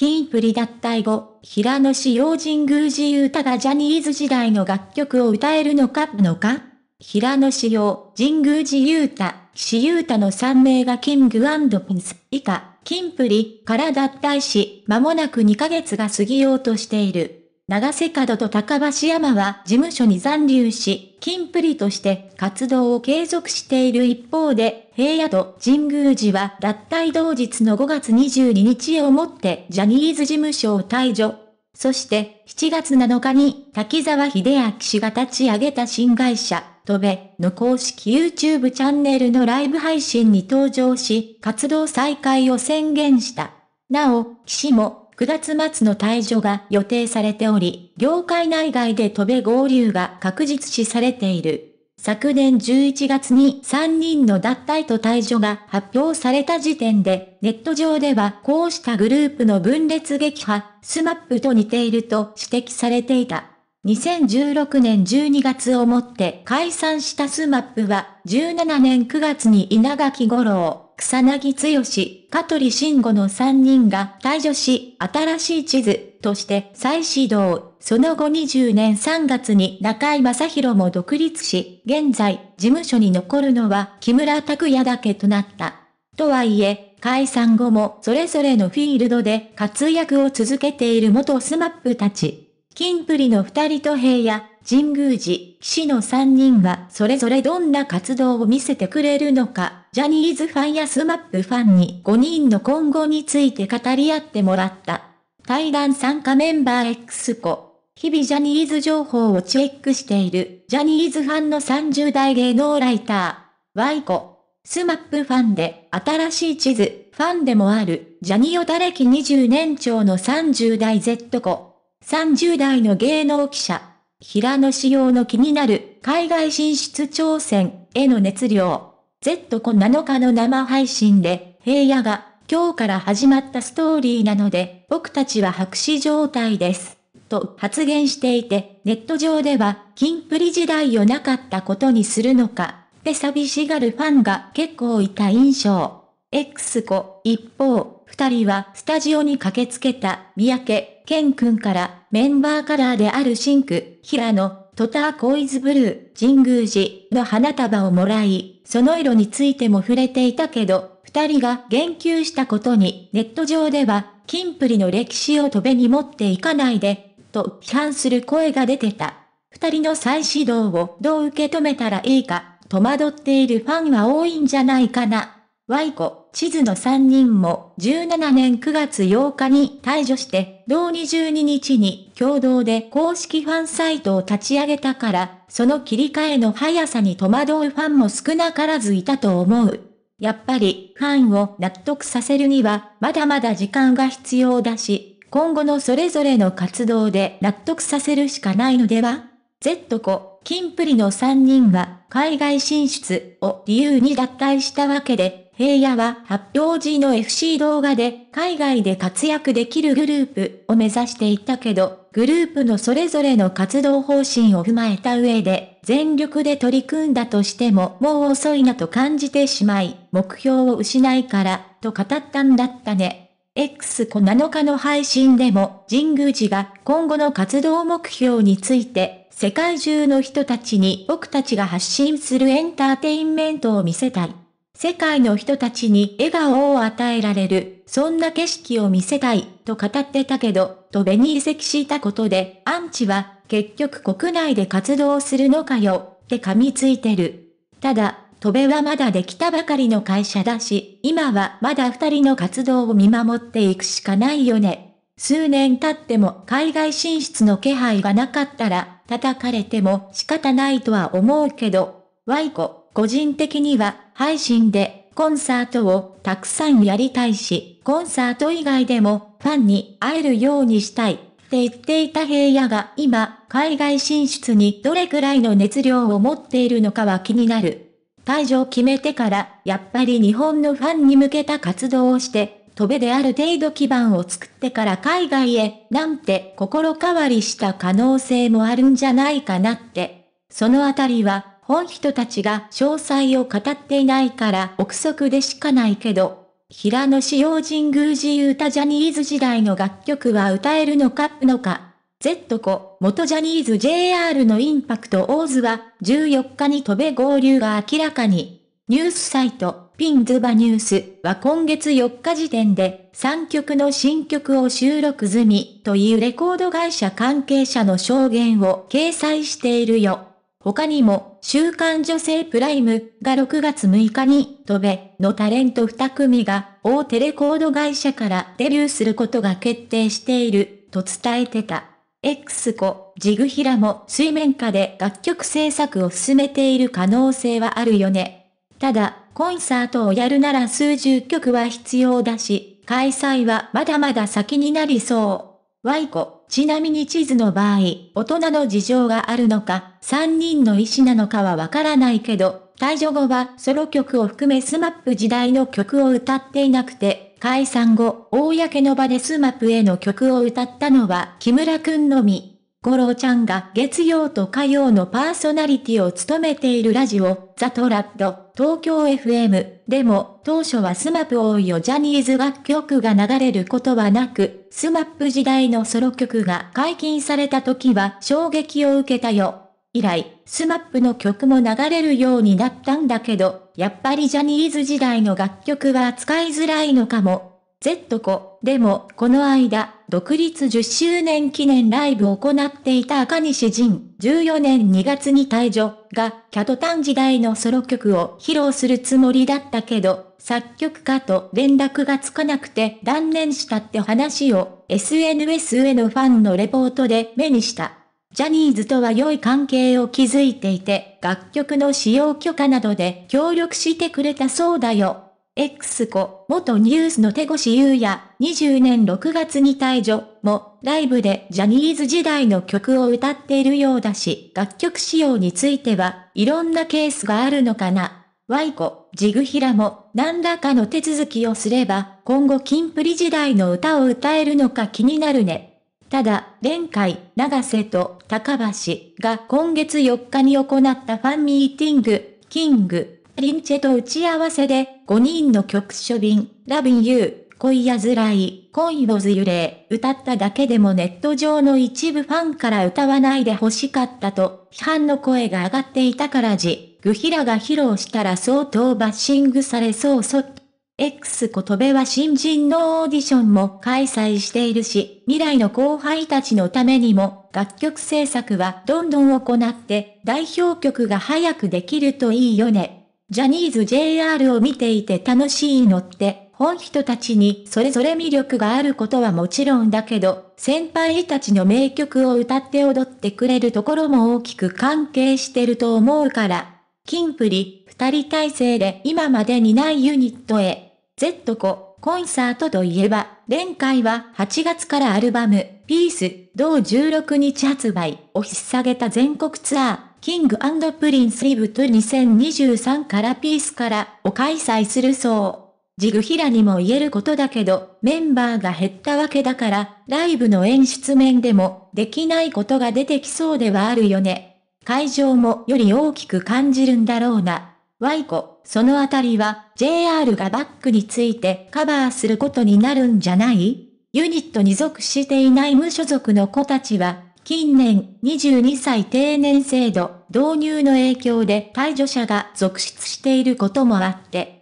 キンプリ脱退後、平野紫耀神宮寺うたがジャニーズ時代の楽曲を歌えるのかのか平野紫耀、神宮寺う太、岸優太の3名がキングピンス以下、キンプリから脱退し、間もなく2ヶ月が過ぎようとしている。長瀬角と高橋山は事務所に残留し、金プリとして活動を継続している一方で、平野と神宮寺は脱退同日の5月22日をもってジャニーズ事務所を退場。そして7月7日に滝沢秀明氏が立ち上げた新会社、飛べの公式 YouTube チャンネルのライブ配信に登場し、活動再開を宣言した。なお、岸も9月末の退場が予定されており、業界内外で飛べ合流が確実視されている。昨年11月に3人の脱退と退場が発表された時点で、ネット上ではこうしたグループの分裂撃破、スマップと似ていると指摘されていた。2016年12月をもって解散したスマップは、17年9月に稲垣五郎、草薙剛、香取慎吾の3人が退場し、新しい地図として再始動。その後20年3月に中井正宏も独立し、現在、事務所に残るのは木村拓哉だけとなった。とはいえ、解散後もそれぞれのフィールドで活躍を続けている元スマップたち。金プリの二人と平野、神宮寺、騎士の三人はそれぞれどんな活動を見せてくれるのか。ジャニーズファンやスマップファンに5人の今後について語り合ってもらった。対談参加メンバー X 子。日々ジャニーズ情報をチェックしている、ジャニーズファンの30代芸能ライター。Y 子。スマップファンで、新しい地図、ファンでもある、ジャニオタ歴20年長の30代 Z 子。30代の芸能記者。平野仕様の気になる、海外進出挑戦への熱量。Z 子7日の生配信で、平野が、今日から始まったストーリーなので、僕たちは白紙状態です。と発言していて、ネット上では、キンプリ時代をなかったことにするのか、って寂しがるファンが結構いた印象。X 子、一方、二人はスタジオに駆けつけた、三宅、健君から、メンバーカラーであるシンク、平野、トターコイズブルー、神宮寺の花束をもらい、その色についても触れていたけど、二人が言及したことに、ネット上では、金プリの歴史を飛べに持っていかないで、と批判する声が出てた。二人の再始動をどう受け止めたらいいか、戸惑っているファンは多いんじゃないかな。イコ、地図の三人も17年9月8日に退場して同22日に共同で公式ファンサイトを立ち上げたから、その切り替えの速さに戸惑うファンも少なからずいたと思う。やっぱり、ファンを納得させるには、まだまだ時間が必要だし、今後のそれぞれの活動で納得させるしかないのでは ?Z 子、キンプリの3人は、海外進出を理由に脱退したわけで、平野は発表時の FC 動画で海外で活躍できるグループを目指していたけど、グループのそれぞれの活動方針を踏まえた上で、全力で取り組んだとしてももう遅いなと感じてしまい、目標を失いから、と語ったんだったね。X 子7日の配信でも、神宮寺が今後の活動目標について、世界中の人たちに僕たちが発信するエンターテインメントを見せたい。世界の人たちに笑顔を与えられる、そんな景色を見せたい、と語ってたけど、とベに移籍したことで、アンチは、結局国内で活動するのかよ、って噛みついてる。ただ、戸部はまだできたばかりの会社だし、今はまだ二人の活動を見守っていくしかないよね。数年経っても海外進出の気配がなかったら、叩かれても仕方ないとは思うけど、ワイコ。個人的には配信でコンサートをたくさんやりたいし、コンサート以外でもファンに会えるようにしたい。って言っていた平野が今、海外進出にどれくらいの熱量を持っているのかは気になる。退場を決めてから、やっぱり日本のファンに向けた活動をして、戸べである程度基盤を作ってから海外へ、なんて心変わりした可能性もあるんじゃないかなって。そのあたりは、本人たちが詳細を語っていないから憶測でしかないけど、平野紫耀神宮寺歌ジャニーズ時代の楽曲は歌えるのかのか。Z 子、元ジャニーズ JR のインパクトオーズは、14日に飛べ合流が明らかに。ニュースサイト、ピンズバニュースは今月4日時点で、3曲の新曲を収録済みというレコード会社関係者の証言を掲載しているよ。他にも、週刊女性プライムが6月6日に、飛べ、のタレント2組が、大手レコード会社からデビューすることが決定している、と伝えてた。X 子、ジグヒラも水面下で楽曲制作を進めている可能性はあるよね。ただ、コンサートをやるなら数十曲は必要だし、開催はまだまだ先になりそう。Y 子、ちなみに地図の場合、大人の事情があるのか、3人の意思なのかはわからないけど、退場後はソロ曲を含めスマップ時代の曲を歌っていなくて、解散後、公の場でスマップへの曲を歌ったのは木村くんのみ。ゴロちゃんが月曜と火曜のパーソナリティを務めているラジオ、ザ・トラッド、東京 FM でも当初はスマップ多いよジャニーズ楽曲が流れることはなく、スマップ時代のソロ曲が解禁された時は衝撃を受けたよ。以来、スマップの曲も流れるようになったんだけど、やっぱりジャニーズ時代の楽曲は扱いづらいのかも Z 子、でも、この間、独立10周年記念ライブを行っていた赤西仁、14年2月に退場、が、キャドタン時代のソロ曲を披露するつもりだったけど、作曲家と連絡がつかなくて断念したって話を、SNS へのファンのレポートで目にした。ジャニーズとは良い関係を築いていて、楽曲の使用許可などで協力してくれたそうだよ。X 子、元ニュースの手越優也、20年6月に退場も、ライブでジャニーズ時代の曲を歌っているようだし、楽曲使用については、いろんなケースがあるのかな。Y 子、ジグヒラも、何らかの手続きをすれば、今後金プリ時代の歌を歌えるのか気になるね。ただ、前回、長瀬と高橋が今月4日に行ったファンミーティング、キング、リンチェと打ち合わせで、5人の曲所便、ラビンユー、恋やずらい、恋をずゆれ、歌っただけでもネット上の一部ファンから歌わないで欲しかったと、批判の声が上がっていたからじ、グヒラが披露したら相当バッシングされそうそ X ことべは新人のオーディションも開催しているし、未来の後輩たちのためにも、楽曲制作はどんどん行って、代表曲が早くできるといいよね。ジャニーズ JR を見ていて楽しいのって、本人たちにそれぞれ魅力があることはもちろんだけど、先輩たちの名曲を歌って踊ってくれるところも大きく関係してると思うから、キンプリ、二人体制で今までにないユニットへ、Z 子、コンサートといえば、前回は8月からアルバム、ピース、同16日発売を引っ下げた全国ツアー、キングプリンスイブト2023からピースからを開催するそう。ジグヒラにも言えることだけど、メンバーが減ったわけだから、ライブの演出面でも、できないことが出てきそうではあるよね。会場もより大きく感じるんだろうな。ワイコ、そのあたりは、JR がバックについてカバーすることになるんじゃないユニットに属していない無所属の子たちは、近年、22歳定年制度導入の影響で退助者が続出していることもあって、